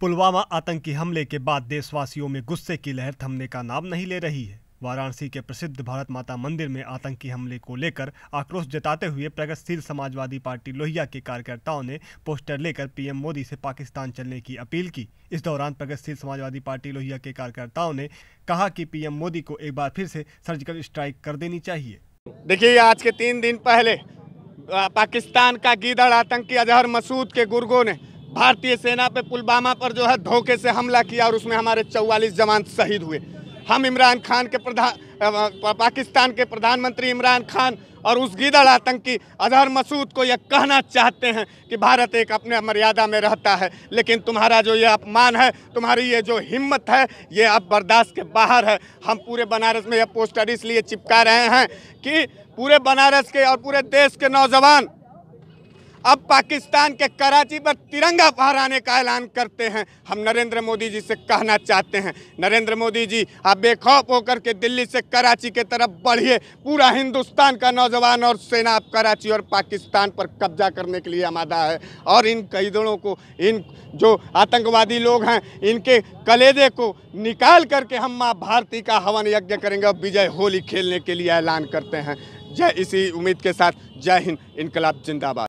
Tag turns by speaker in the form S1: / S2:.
S1: पुलवामा आतंकी हमले के बाद देशवासियों में गुस्से की लहर थमने का नाम नहीं ले रही है वाराणसी के प्रसिद्ध भारत माता मंदिर में आतंकी हमले को लेकर आक्रोश जताते हुए प्रगतिशील समाजवादी पार्टी लोहिया के कार्यकर्ताओं ने पोस्टर लेकर पीएम मोदी से पाकिस्तान चलने की अपील की इस दौरान प्रगतिशील समाजवादी पार्टी लोहिया के कार्यकर्ताओं ने कहा कि पीएम मोदी को एक बार फिर से सर्जिकल स्ट्राइक कर देनी चाहिए देखिए आज के तीन दिन पहले
S2: पाकिस्तान का गीदड़ आतंकी अजहर मसूद के गुर्गो ने भारतीय सेना पे पुलवामा पर जो है धोखे से हमला किया और उसमें हमारे चौवालीस जवान शहीद हुए हम इमरान खान के प्रधान पाकिस्तान के प्रधानमंत्री इमरान खान और उस गिदड़ आतंकी अजहर मसूद को यह कहना चाहते हैं कि भारत एक अपने मर्यादा में रहता है लेकिन तुम्हारा जो ये अपमान है तुम्हारी ये जो हिम्मत है ये अब बर्दाश्त के बाहर है हम पूरे बनारस में यह पोस्टर इसलिए चिपका रहे हैं कि पूरे बनारस के और पूरे देश के नौजवान अब पाकिस्तान के कराची पर तिरंगा फहराने का ऐलान करते हैं हम नरेंद्र मोदी जी से कहना चाहते हैं नरेंद्र मोदी जी आप बेखौफ होकर के दिल्ली से कराची के तरफ बढ़िए पूरा हिंदुस्तान का नौजवान और सेना आप कराची और पाकिस्तान पर कब्जा करने के लिए आमादा है और इन कैदड़ों को इन जो आतंकवादी लोग हैं इनके कलेजे को निकाल करके हम माँ भारती का हवन यज्ञ करेंगे और विजय होली खेलने के लिए ऐलान करते हैं जय इसी उम्मीद के साथ जय हिंद इनकलाब जिंदाबाद